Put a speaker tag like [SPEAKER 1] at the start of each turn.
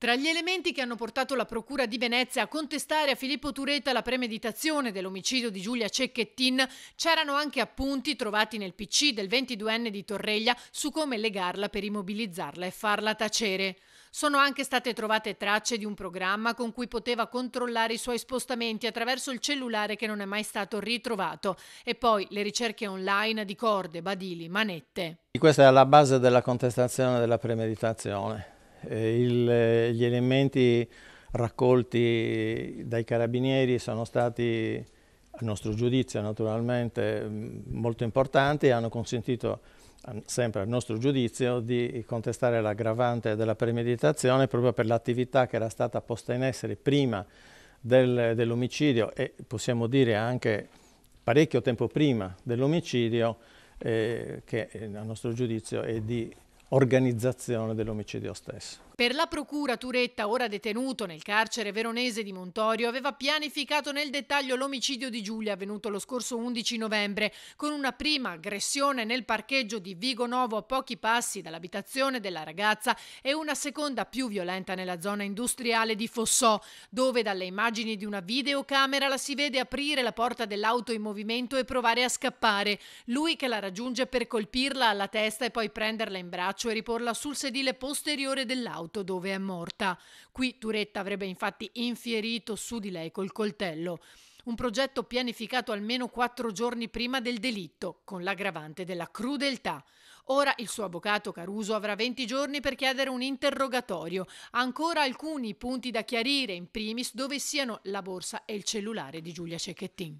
[SPEAKER 1] Tra gli elementi che hanno portato la Procura di Venezia a contestare a Filippo Turetta la premeditazione dell'omicidio di Giulia Cecchettin c'erano anche appunti trovati nel PC del 22enne di Torreglia su come legarla per immobilizzarla e farla tacere. Sono anche state trovate tracce di un programma con cui poteva controllare i suoi spostamenti attraverso il cellulare che non è mai stato ritrovato e poi le ricerche online di corde, badili, manette.
[SPEAKER 2] Questa è la base della contestazione della premeditazione eh, il, eh, gli elementi raccolti dai carabinieri sono stati, a nostro giudizio naturalmente, mm, molto importanti e hanno consentito sempre a nostro giudizio di contestare l'aggravante della premeditazione proprio per l'attività che era stata posta in essere prima del, dell'omicidio e possiamo dire anche parecchio tempo prima dell'omicidio eh, che eh, a nostro giudizio è di organizzazione dell'omicidio stesso. Per la
[SPEAKER 1] procura Turetta, ora detenuto nel carcere veronese di Montorio, aveva pianificato nel dettaglio l'omicidio di Giulia avvenuto lo scorso 11 novembre, con una prima aggressione nel parcheggio di Vigo Novo a pochi passi dall'abitazione della ragazza e una seconda più violenta nella zona industriale di Fossò, dove dalle immagini di una videocamera la si vede aprire la porta dell'auto in movimento e provare a scappare. Lui che la raggiunge per colpirla alla testa e poi prenderla in braccio braccio e riporla sul sedile posteriore dell'auto dove è morta. Qui Turetta avrebbe infatti infierito su di lei col coltello. Un progetto pianificato almeno quattro giorni prima del delitto, con l'aggravante della crudeltà. Ora il suo avvocato Caruso avrà 20 giorni per chiedere un interrogatorio. Ancora alcuni punti da chiarire, in primis dove siano la borsa e il cellulare di Giulia Cecchettin.